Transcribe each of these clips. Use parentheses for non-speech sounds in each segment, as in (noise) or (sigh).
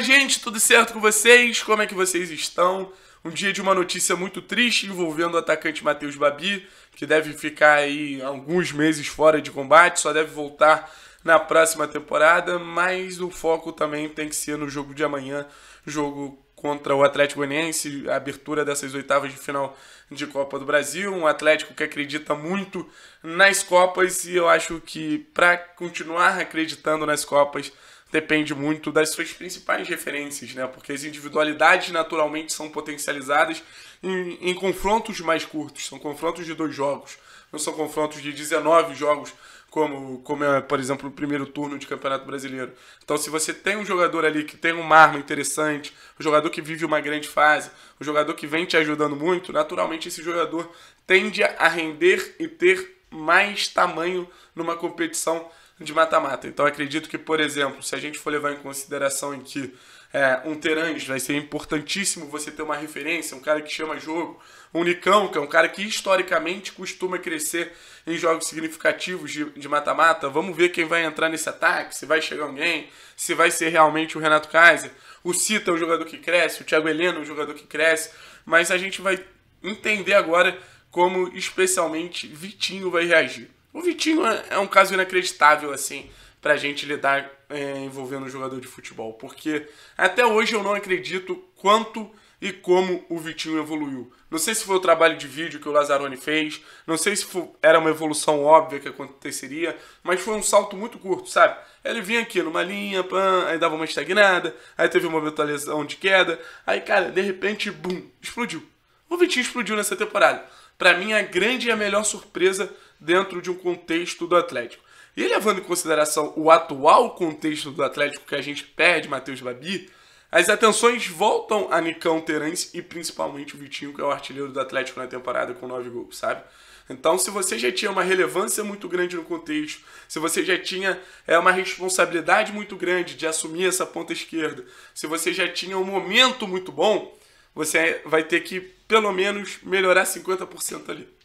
gente? Tudo certo com vocês? Como é que vocês estão? Um dia de uma notícia muito triste envolvendo o atacante Matheus Babi, que deve ficar aí alguns meses fora de combate, só deve voltar na próxima temporada, mas o foco também tem que ser no jogo de amanhã, jogo contra o Atlético Goianiense, a abertura dessas oitavas de final de Copa do Brasil, um Atlético que acredita muito nas Copas e eu acho que para continuar acreditando nas Copas depende muito das suas principais referências, né? Porque as individualidades naturalmente são potencializadas em, em confrontos mais curtos, são confrontos de dois jogos, não são confrontos de 19 jogos, como, como é, por exemplo, o primeiro turno de Campeonato Brasileiro. Então, se você tem um jogador ali que tem uma arma interessante, um jogador que vive uma grande fase, um jogador que vem te ajudando muito, naturalmente esse jogador tende a render e ter mais tamanho numa competição de mata-mata. Então acredito que, por exemplo, se a gente for levar em consideração em que é, um Terangues vai ser importantíssimo você ter uma referência, um cara que chama jogo, um Nicão, que é um cara que historicamente costuma crescer em jogos significativos de mata-mata. Vamos ver quem vai entrar nesse ataque, se vai chegar alguém, se vai ser realmente o Renato Kaiser. O Cita é um jogador que cresce, o Thiago Heleno é um jogador que cresce, mas a gente vai entender agora como especialmente Vitinho vai reagir. O Vitinho é, é um caso inacreditável, assim, pra gente lidar é, envolvendo um jogador de futebol. Porque até hoje eu não acredito quanto e como o Vitinho evoluiu. Não sei se foi o trabalho de vídeo que o Lazzaroni fez, não sei se foi, era uma evolução óbvia que aconteceria, mas foi um salto muito curto, sabe? Ele vinha aqui numa linha, pã, aí dava uma estagnada, aí teve uma mentalização de queda, aí, cara, de repente, bum, explodiu. O Vitinho explodiu nessa temporada. Para mim, a grande e a melhor surpresa dentro de um contexto do Atlético. E levando em consideração o atual contexto do Atlético que a gente perde Matheus Babi, as atenções voltam a Nicão Terence e principalmente o Vitinho, que é o artilheiro do Atlético na temporada com nove gols, sabe? Então, se você já tinha uma relevância muito grande no contexto, se você já tinha é, uma responsabilidade muito grande de assumir essa ponta esquerda, se você já tinha um momento muito bom, você vai ter que pelo menos melhorar 50% ali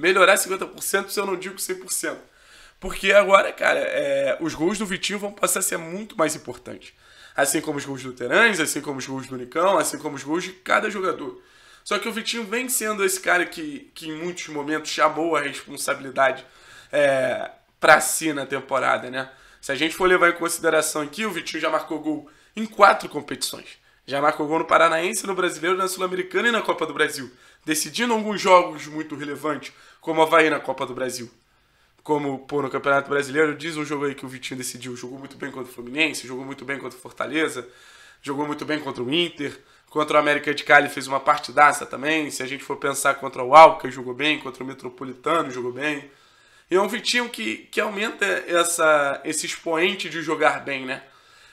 melhorar 50%, se eu não digo 100%. Porque agora, cara, é, os gols do Vitinho vão passar a ser muito mais importantes. Assim como os gols do Terãs, assim como os gols do Nicão, assim como os gols de cada jogador. Só que o Vitinho vem sendo esse cara que, que em muitos momentos chamou a responsabilidade é, para si na temporada, né? Se a gente for levar em consideração aqui, o Vitinho já marcou gol em quatro competições. Já marcou gol no Paranaense, no Brasileiro, na Sul-Americana e na Copa do Brasil decidindo alguns jogos muito relevantes, como a Havaí na Copa do Brasil. Como, pô, no Campeonato Brasileiro, diz um jogo aí que o Vitinho decidiu. Jogou muito bem contra o Fluminense, jogou muito bem contra o Fortaleza, jogou muito bem contra o Inter, contra o América de Cali fez uma partidaça também. Se a gente for pensar contra o Alca, jogou bem, contra o Metropolitano, jogou bem. E é um Vitinho que, que aumenta essa, esse expoente de jogar bem, né?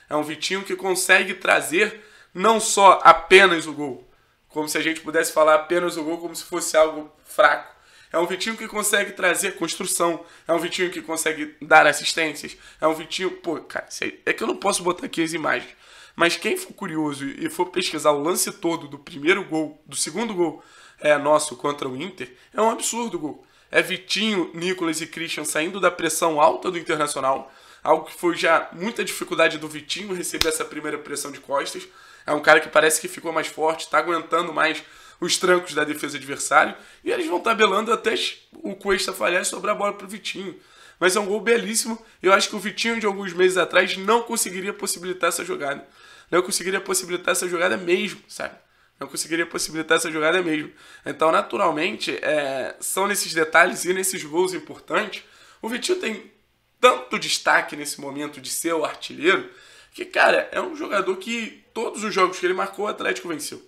É um Vitinho que consegue trazer não só apenas o gol, como se a gente pudesse falar apenas o gol como se fosse algo fraco. É um Vitinho que consegue trazer construção. É um Vitinho que consegue dar assistências. É um Vitinho. Pô, cara, é que eu não posso botar aqui as imagens. Mas quem for curioso e for pesquisar o lance todo do primeiro gol, do segundo gol é, nosso contra o Inter, é um absurdo o gol. É Vitinho, Nicolas e Christian saindo da pressão alta do Internacional. Algo que foi já muita dificuldade do Vitinho receber essa primeira pressão de costas. É um cara que parece que ficou mais forte, está aguentando mais os trancos da defesa adversária. E eles vão tabelando até o Cuesta falhar e sobrar a bola para o Vitinho. Mas é um gol belíssimo. Eu acho que o Vitinho de alguns meses atrás não conseguiria possibilitar essa jogada. Não conseguiria possibilitar essa jogada mesmo, sabe? Não conseguiria possibilitar essa jogada mesmo. Então, naturalmente, é... são nesses detalhes e nesses gols importantes. O Vitinho tem tanto destaque nesse momento de ser o artilheiro porque, cara, é um jogador que todos os jogos que ele marcou, o Atlético venceu.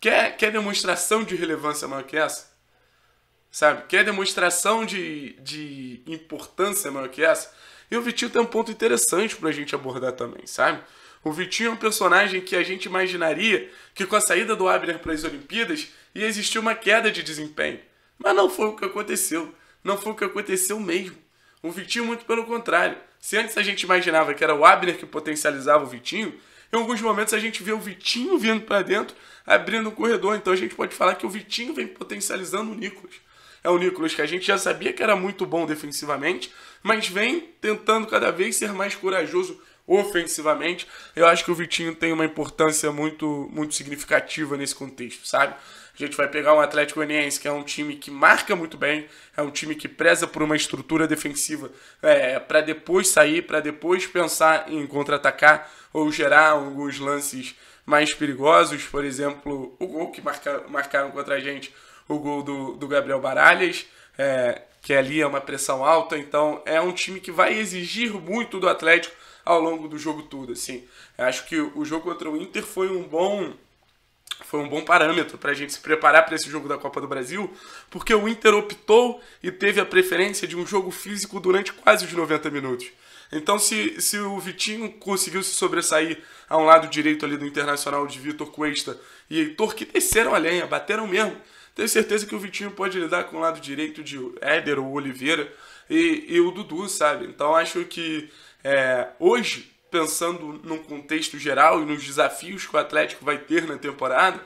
Quer, quer demonstração de relevância maior que essa? Sabe? Quer demonstração de, de importância maior que essa? E o Vitinho tem um ponto interessante pra gente abordar também, sabe? O Vitinho é um personagem que a gente imaginaria que com a saída do Abner para as Olimpíadas ia existir uma queda de desempenho. Mas não foi o que aconteceu. Não foi o que aconteceu mesmo. O Vitinho, muito pelo contrário. Se antes a gente imaginava que era o Abner que potencializava o Vitinho, em alguns momentos a gente vê o Vitinho vindo para dentro, abrindo o corredor. Então a gente pode falar que o Vitinho vem potencializando o Nicolas. É o Nicolas que a gente já sabia que era muito bom defensivamente, mas vem tentando cada vez ser mais corajoso ofensivamente. Eu acho que o Vitinho tem uma importância muito, muito significativa nesse contexto, sabe? A gente vai pegar um Atlético Goianiense, que é um time que marca muito bem, é um time que preza por uma estrutura defensiva é, para depois sair, para depois pensar em contra-atacar ou gerar alguns lances mais perigosos. Por exemplo, o gol que marca, marcaram contra a gente, o gol do, do Gabriel Baralhas. É, que ali é uma pressão alta, então é um time que vai exigir muito do Atlético ao longo do jogo todo, assim. Acho que o jogo contra o Inter foi um bom que foi um bom parâmetro para a gente se preparar para esse jogo da Copa do Brasil, porque o Inter optou e teve a preferência de um jogo físico durante quase os 90 minutos. Então, se, se o Vitinho conseguiu se sobressair a um lado direito ali do Internacional de Vitor Cuesta e Heitor, que desceram a lenha, bateram mesmo, tenho certeza que o Vitinho pode lidar com o lado direito de Éder ou Oliveira e, e o Dudu, sabe? Então, acho que é, hoje pensando num contexto geral e nos desafios que o Atlético vai ter na temporada,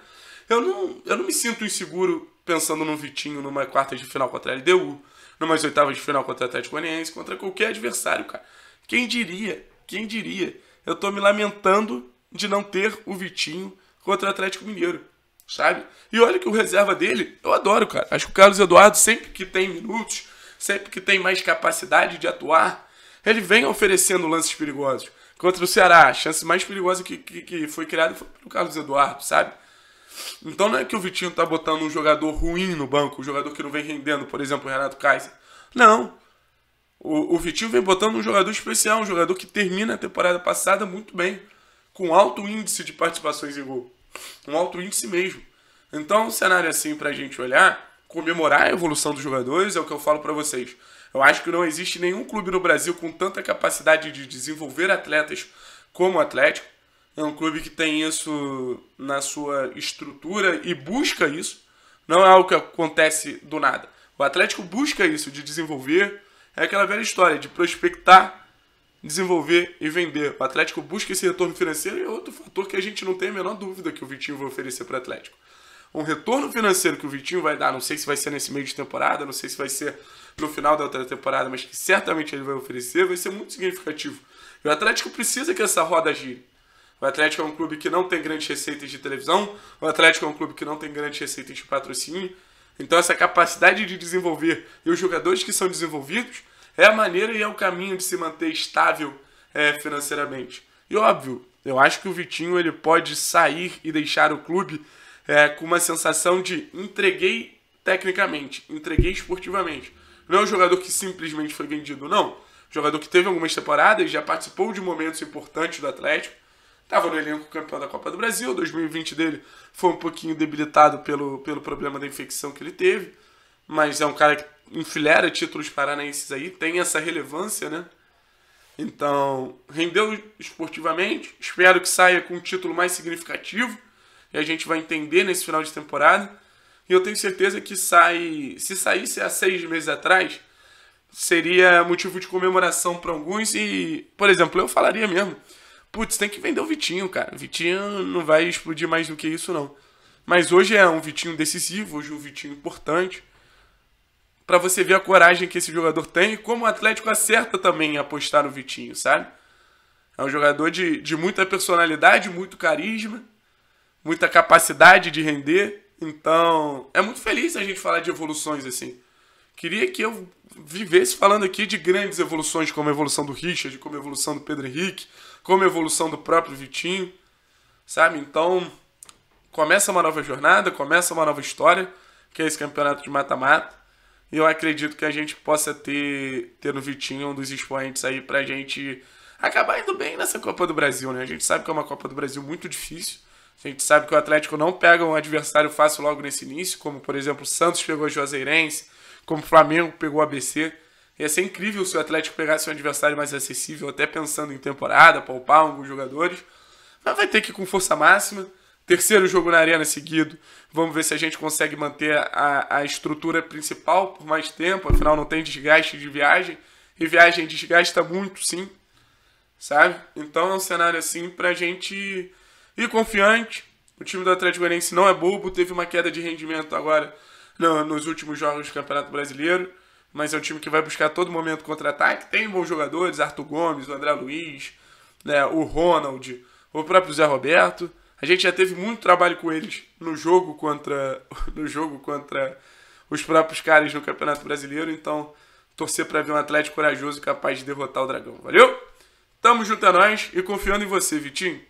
eu não, eu não me sinto inseguro pensando no Vitinho numa quarta de final contra a LDU, numa oitava de final contra o Atlético Goianiense, contra qualquer adversário, cara. Quem diria? Quem diria? Eu tô me lamentando de não ter o Vitinho contra o Atlético Mineiro, sabe? E olha que o reserva dele, eu adoro, cara. Acho que o Carlos Eduardo, sempre que tem minutos, sempre que tem mais capacidade de atuar, ele vem oferecendo lances perigosos contra o Ceará. A chance mais perigosa que, que, que foi criada foi pelo Carlos Eduardo, sabe? Então não é que o Vitinho tá botando um jogador ruim no banco, um jogador que não vem rendendo, por exemplo, o Renato Kaiser. Não. O, o Vitinho vem botando um jogador especial, um jogador que termina a temporada passada muito bem, com alto índice de participações em gol. Um alto índice mesmo. Então, um cenário assim pra gente olhar, comemorar a evolução dos jogadores, é o que eu falo para vocês. Eu acho que não existe nenhum clube no Brasil com tanta capacidade de desenvolver atletas como o Atlético. É um clube que tem isso na sua estrutura e busca isso. Não é algo que acontece do nada. O Atlético busca isso, de desenvolver. É aquela velha história de prospectar, desenvolver e vender. O Atlético busca esse retorno financeiro e é outro fator que a gente não tem a menor dúvida que o Vitinho vai oferecer para o Atlético um retorno financeiro que o Vitinho vai dar, não sei se vai ser nesse meio de temporada, não sei se vai ser no final da outra temporada, mas que certamente ele vai oferecer, vai ser muito significativo. E o Atlético precisa que essa roda gire. O Atlético é um clube que não tem grandes receitas de televisão, o Atlético é um clube que não tem grandes receitas de patrocínio. Então essa capacidade de desenvolver e os jogadores que são desenvolvidos é a maneira e é o caminho de se manter estável é, financeiramente. E óbvio, eu acho que o Vitinho ele pode sair e deixar o clube é, com uma sensação de entreguei tecnicamente, entreguei esportivamente. Não é um jogador que simplesmente foi vendido, não. Jogador que teve algumas temporadas, já participou de momentos importantes do Atlético. Estava no elenco campeão da Copa do Brasil, 2020 dele foi um pouquinho debilitado pelo, pelo problema da infecção que ele teve. Mas é um cara que enfilera títulos paranaenses aí, tem essa relevância, né? Então, rendeu esportivamente, espero que saia com um título mais significativo e a gente vai entender nesse final de temporada. E eu tenho certeza que sai, se saísse há seis meses atrás, seria motivo de comemoração para alguns e, por exemplo, eu falaria mesmo, putz, tem que vender o Vitinho, cara. O Vitinho não vai explodir mais do que isso não. Mas hoje é um Vitinho decisivo, hoje é um Vitinho importante. Para você ver a coragem que esse jogador tem e como o Atlético acerta também em apostar no Vitinho, sabe? É um jogador de, de muita personalidade, muito carisma muita capacidade de render. Então, é muito feliz a gente falar de evoluções assim. Queria que eu vivesse falando aqui de grandes evoluções, como a evolução do Richard, como a evolução do Pedro Henrique, como a evolução do próprio Vitinho, sabe? Então, começa uma nova jornada, começa uma nova história, que é esse campeonato de mata-mata. E eu acredito que a gente possa ter, ter no Vitinho um dos expoentes aí pra gente acabar indo bem nessa Copa do Brasil, né? A gente sabe que é uma Copa do Brasil muito difícil a gente sabe que o Atlético não pega um adversário fácil logo nesse início, como por exemplo o Santos pegou o Juazeirense, como o Flamengo pegou o ABC. Ia ser incrível se o Atlético pegasse um adversário mais acessível, até pensando em temporada, poupar alguns jogadores. Mas vai ter que ir com força máxima. Terceiro jogo na Arena seguido. Vamos ver se a gente consegue manter a, a estrutura principal por mais tempo. Afinal, não tem desgaste de viagem. E viagem desgasta muito, sim. Sabe? Então é um cenário assim pra gente e confiante. O time do Atlético Goianiense não é bobo, teve uma queda de rendimento agora nos últimos jogos do Campeonato Brasileiro, mas é um time que vai buscar a todo momento contra-ataque. Tem bons jogadores, Arthur Gomes, o André Luiz, né, o Ronald, o próprio Zé Roberto. A gente já teve muito trabalho com eles no jogo contra (laughs) no jogo contra os próprios caras no Campeonato Brasileiro, então torcer para ver um Atlético corajoso capaz de derrotar o Dragão. Valeu? Tamo junto a é nós e confiando em você, Vitinho.